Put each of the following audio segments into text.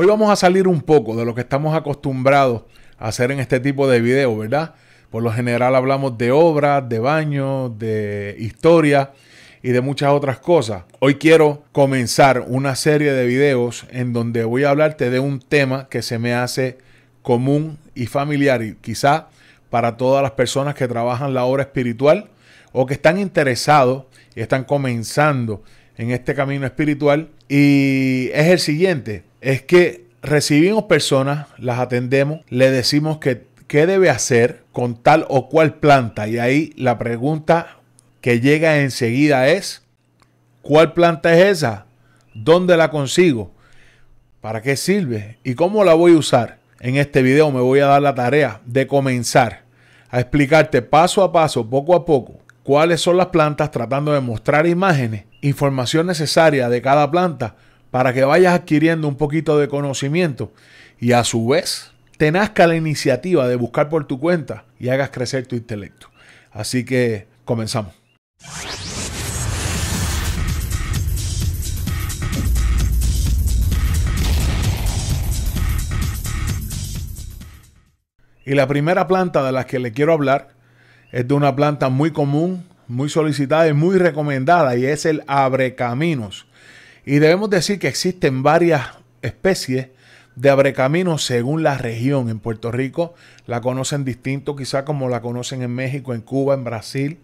Hoy vamos a salir un poco de lo que estamos acostumbrados a hacer en este tipo de videos, ¿verdad? Por lo general hablamos de obras, de baños, de historia y de muchas otras cosas. Hoy quiero comenzar una serie de videos en donde voy a hablarte de un tema que se me hace común y familiar y quizá para todas las personas que trabajan la obra espiritual o que están interesados y están comenzando en este camino espiritual. Y es el siguiente, es que recibimos personas, las atendemos, le decimos qué debe hacer con tal o cual planta. Y ahí la pregunta que llega enseguida es, ¿cuál planta es esa? ¿Dónde la consigo? ¿Para qué sirve? ¿Y cómo la voy a usar? En este video me voy a dar la tarea de comenzar a explicarte paso a paso, poco a poco, cuáles son las plantas, tratando de mostrar imágenes, información necesaria de cada planta para que vayas adquiriendo un poquito de conocimiento y a su vez te nazca la iniciativa de buscar por tu cuenta y hagas crecer tu intelecto. Así que comenzamos. Y la primera planta de las que le quiero hablar es de una planta muy común, muy solicitada y muy recomendada y es el abrecaminos. Y debemos decir que existen varias especies de abrecaminos según la región. En Puerto Rico la conocen distinto, quizá como la conocen en México, en Cuba, en Brasil,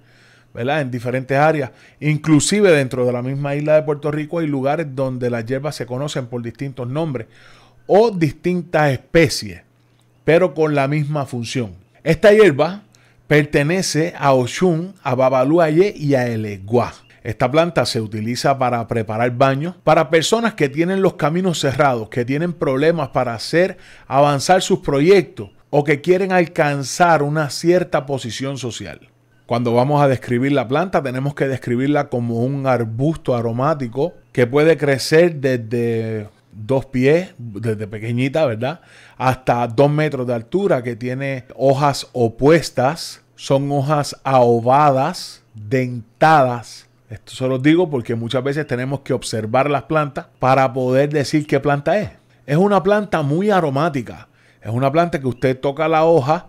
¿verdad? En diferentes áreas. Inclusive dentro de la misma isla de Puerto Rico hay lugares donde las hierbas se conocen por distintos nombres o distintas especies, pero con la misma función. Esta hierba pertenece a Oshun, a Babaluaye y a Eleguá. Esta planta se utiliza para preparar baños para personas que tienen los caminos cerrados, que tienen problemas para hacer avanzar sus proyectos o que quieren alcanzar una cierta posición social. Cuando vamos a describir la planta tenemos que describirla como un arbusto aromático que puede crecer desde dos pies, desde pequeñita, ¿verdad? Hasta dos metros de altura, que tiene hojas opuestas, son hojas ahobadas, dentadas, esto se los digo porque muchas veces tenemos que observar las plantas para poder decir qué planta es. Es una planta muy aromática. Es una planta que usted toca la hoja,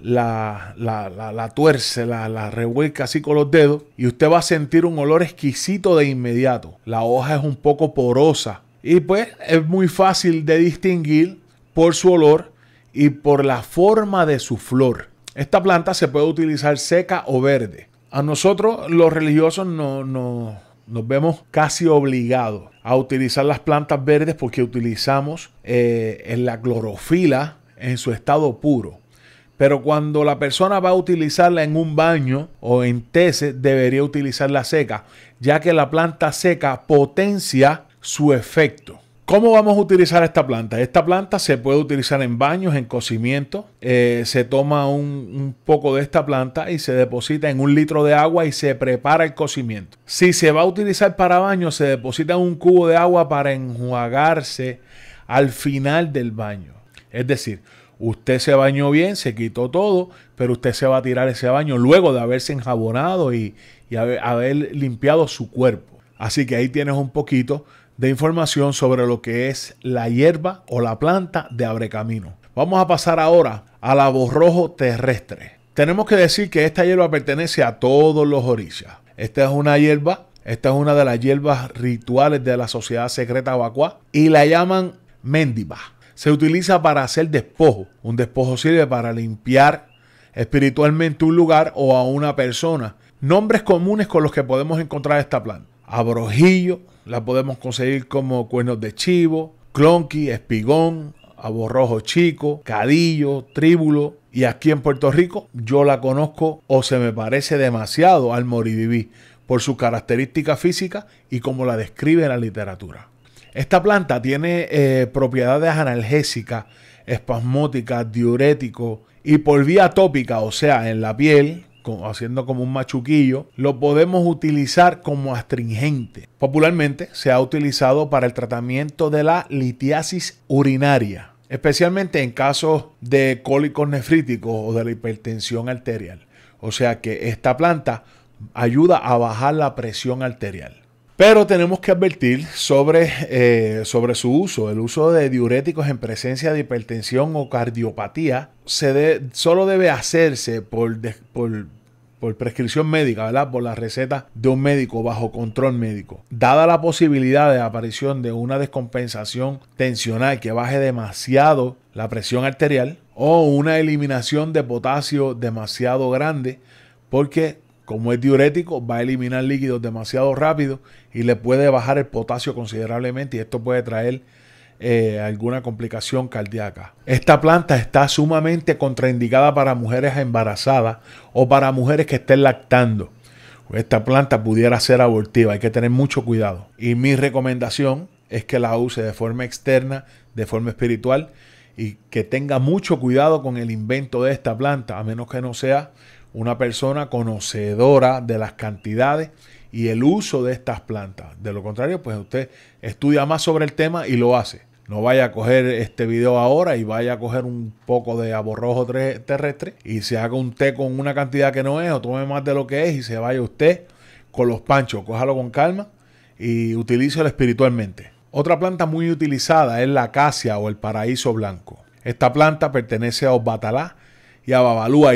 la, la, la, tuerce, la, revuelca así con los dedos y usted va a sentir un olor exquisito de inmediato. La hoja es un poco porosa y pues es muy fácil de distinguir por su olor y por la forma de su flor. Esta planta se puede utilizar seca o verde. A nosotros los religiosos nos vemos casi obligados a utilizar las plantas verdes porque utilizamos eh, la clorofila en su estado puro. Pero cuando la persona va a utilizarla en un baño o en tese, debería utilizarla seca, ya que la planta seca potencia su efecto. ¿Cómo vamos a utilizar esta planta? Esta planta se puede utilizar en baños, en cocimiento. Eh, se toma un, poco de esta planta y se deposita en un litro de agua y se prepara el cocimiento. Si se va a utilizar para baño, se deposita en un cubo de agua para enjuagarse al final del baño. Es decir, usted se bañó bien, se quitó todo, pero usted se va a tirar ese baño luego de haberse enjabonado y, haber limpiado su cuerpo. Así que ahí tienes un poquito de información sobre lo que es la hierba o la planta de abrecamino. Vamos a pasar ahora al aborrojo terrestre. Tenemos que decir que esta hierba pertenece a todos los orillas. Esta es una hierba, esta es una de las hierbas rituales de la sociedad secreta Bacuá y la llaman mendiba. Se utiliza para hacer despojo. Un despojo sirve para limpiar espiritualmente un lugar o a una persona. Nombres comunes con los que podemos encontrar esta planta. Abrojillo, la podemos conseguir como cuernos de chivo, clonky, espigón, aborrojo chico, cadillo, tríbulo. Y aquí en Puerto Rico yo la conozco o se me parece demasiado al moribibí por su característica física y como la describe la literatura. Esta planta tiene eh, propiedades analgésicas, espasmóticas, diurético y por vía tópica, o sea, en la piel, haciendo como un machuquillo, lo podemos utilizar como astringente. Popularmente se ha utilizado para el tratamiento de la litiasis urinaria, especialmente en casos de cólicos nefríticos o de la hipertensión arterial. O sea que esta planta ayuda a bajar la presión arterial. Pero tenemos que advertir sobre, eh, sobre, su uso. El uso de diuréticos en presencia de hipertensión o cardiopatía se solo debe hacerse por, por, prescripción médica, ¿verdad? Por la receta de un médico bajo control médico. Dada la posibilidad de aparición de una descompensación tensional que baje demasiado la presión arterial o una eliminación de potasio demasiado grande porque como es diurético, va a eliminar líquidos demasiado rápido y le puede bajar el potasio considerablemente y esto puede traer eh, alguna complicación cardíaca. Esta planta está sumamente contraindicada para mujeres embarazadas o para mujeres que estén lactando. Esta planta pudiera ser abortiva, hay que tener mucho cuidado. Y mi recomendación es que la use de forma externa, de forma espiritual, y que tenga mucho cuidado con el invento de esta planta, a menos que no sea una persona conocedora de las cantidades y el uso de estas plantas. De lo contrario, pues usted estudia más sobre el tema y lo hace. No vaya a coger este video ahora y vaya a coger un poco de aborrojo terrestre y se haga un té con una cantidad que no es o tome más de lo que es y se vaya usted con los panchos. Cójalo con calma y utilícelo espiritualmente. Otra planta muy utilizada es la acacia o el paraíso blanco. Esta planta pertenece a Obatalá y a Babalú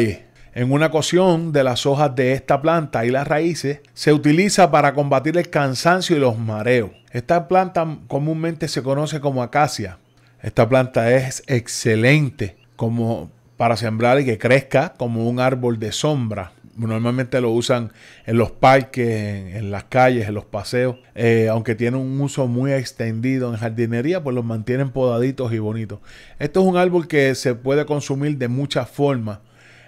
en una cocción de las hojas de esta planta y las raíces se utiliza para combatir el cansancio y los mareos. Esta planta comúnmente se conoce como acacia. Esta planta es excelente como para sembrar y que crezca como un árbol de sombra. Normalmente lo usan en los parques, en, las calles, en los paseos. Eh, aunque tiene un uso muy extendido en jardinería, pues los mantienen podaditos y bonitos. Esto es un árbol que se puede consumir de muchas formas.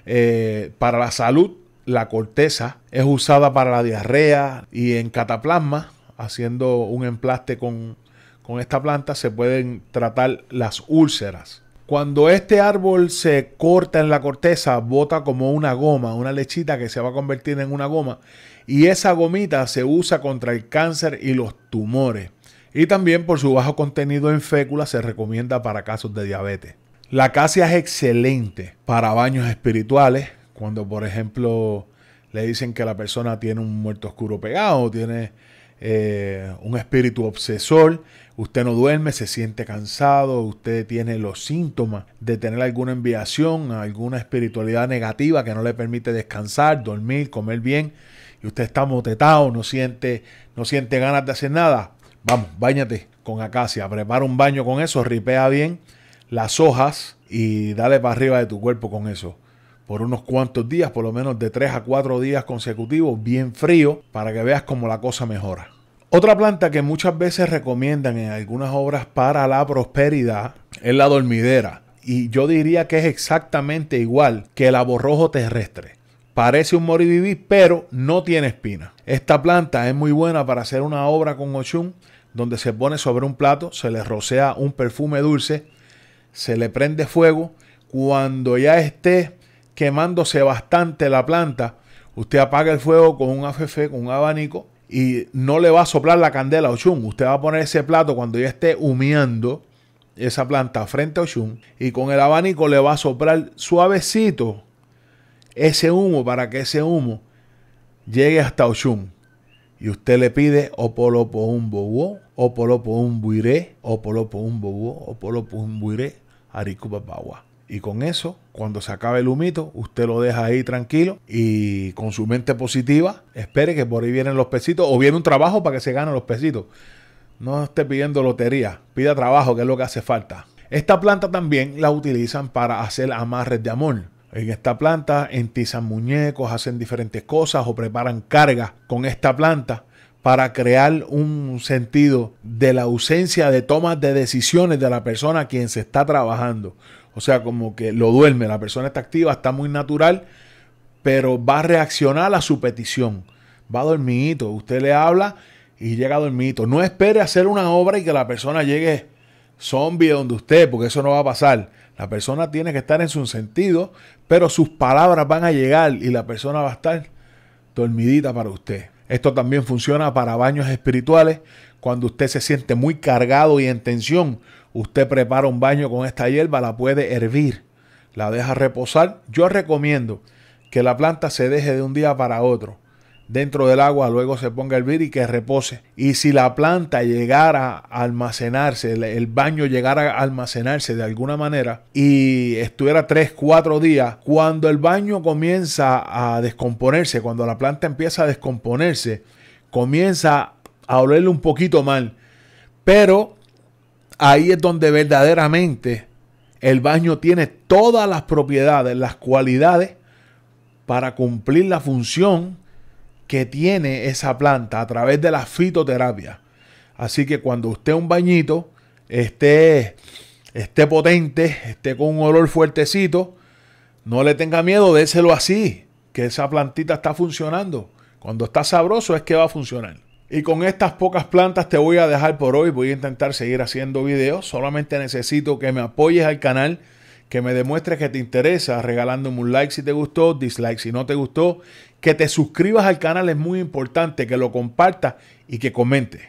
Eh, para la salud, la corteza es usada para la diarrea y en cataplasma, haciendo un emplaste con, con esta planta, se pueden tratar las úlceras. Cuando este árbol se corta en la corteza, bota como una goma, una lechita que se va a convertir en una goma. Y esa gomita se usa contra el cáncer y los tumores. Y también por su bajo contenido en fécula se recomienda para casos de diabetes. La acacia es excelente para baños espirituales, cuando por ejemplo le dicen que la persona tiene un muerto oscuro pegado, tiene eh, un espíritu obsesor, usted no duerme, se siente cansado, usted tiene los síntomas de tener alguna enviación, alguna espiritualidad negativa que no le permite descansar, dormir, comer bien, y usted está motetado, no siente, no siente ganas de hacer nada, vamos, bañate con acacia, prepara un baño con eso, ripea bien las hojas y dale para arriba de tu cuerpo con eso. Por unos cuantos días, por lo menos de 3 a 4 días consecutivos, bien frío, para que veas cómo la cosa mejora. Otra planta que muchas veces recomiendan en algunas obras para la prosperidad es la dormidera. Y yo diría que es exactamente igual que el aborrojo terrestre. Parece un moribibí, pero no tiene espina. Esta planta es muy buena para hacer una obra con Oshun, donde se pone sobre un plato, se le rocea un perfume dulce se le prende fuego. Cuando ya esté quemándose bastante la planta, usted apaga el fuego con un afefe, con un abanico, y no le va a soplar la candela a Oshun. Usted va a poner ese plato cuando ya esté humeando esa planta frente a Oshun, y con el abanico le va a soplar suavecito ese humo para que ese humo llegue hasta Oshun. Y usted le pide opolopo un Opolopoumbowo, buire, Papagua. Y con eso, cuando se acabe el humito, usted lo deja ahí tranquilo y con su mente positiva, espere que por ahí vienen los pesitos o viene un trabajo para que se ganen los pesitos. No esté pidiendo lotería, pida trabajo, que es lo que hace falta. Esta planta también la utilizan para hacer amarres de amor. En esta planta entizan muñecos, hacen diferentes cosas o preparan cargas con esta planta para crear un sentido de la ausencia de tomas de decisiones de la persona a quien se está trabajando. O sea, como que lo duerme, la persona está activa, está muy natural, pero va a reaccionar a su petición. Va dormidito, usted le habla y llega dormidito. No espere hacer una obra y que la persona llegue zombie donde usted, porque eso no va a pasar. La persona tiene que estar en su sentido, pero sus palabras van a llegar y la persona va a estar dormidita para usted. Esto también funciona para baños espirituales. Cuando usted se siente muy cargado y en tensión, usted prepara un baño con esta hierba, la puede hervir, la deja reposar. Yo recomiendo que la planta se deje de un día para otro dentro del agua, luego se ponga el hervir y que repose. Y si la planta llegara a almacenarse, el, baño llegara a almacenarse de alguna manera y estuviera 3, 4 días, cuando el baño comienza a descomponerse, cuando la planta empieza a descomponerse, comienza a olerle un poquito mal. Pero ahí es donde verdaderamente el baño tiene todas las propiedades, las cualidades para cumplir la función que tiene esa planta a través de la fitoterapia. Así que cuando usted un bañito esté, esté potente, esté con un olor fuertecito, no le tenga miedo, déselo así, que esa plantita está funcionando. Cuando está sabroso es que va a funcionar. Y con estas pocas plantas te voy a dejar por hoy. Voy a intentar seguir haciendo videos. Solamente necesito que me apoyes al canal, que me demuestres que te interesa regalándome un like si te gustó, dislike si no te gustó que te suscribas al canal es muy importante, que lo compartas y que comentes.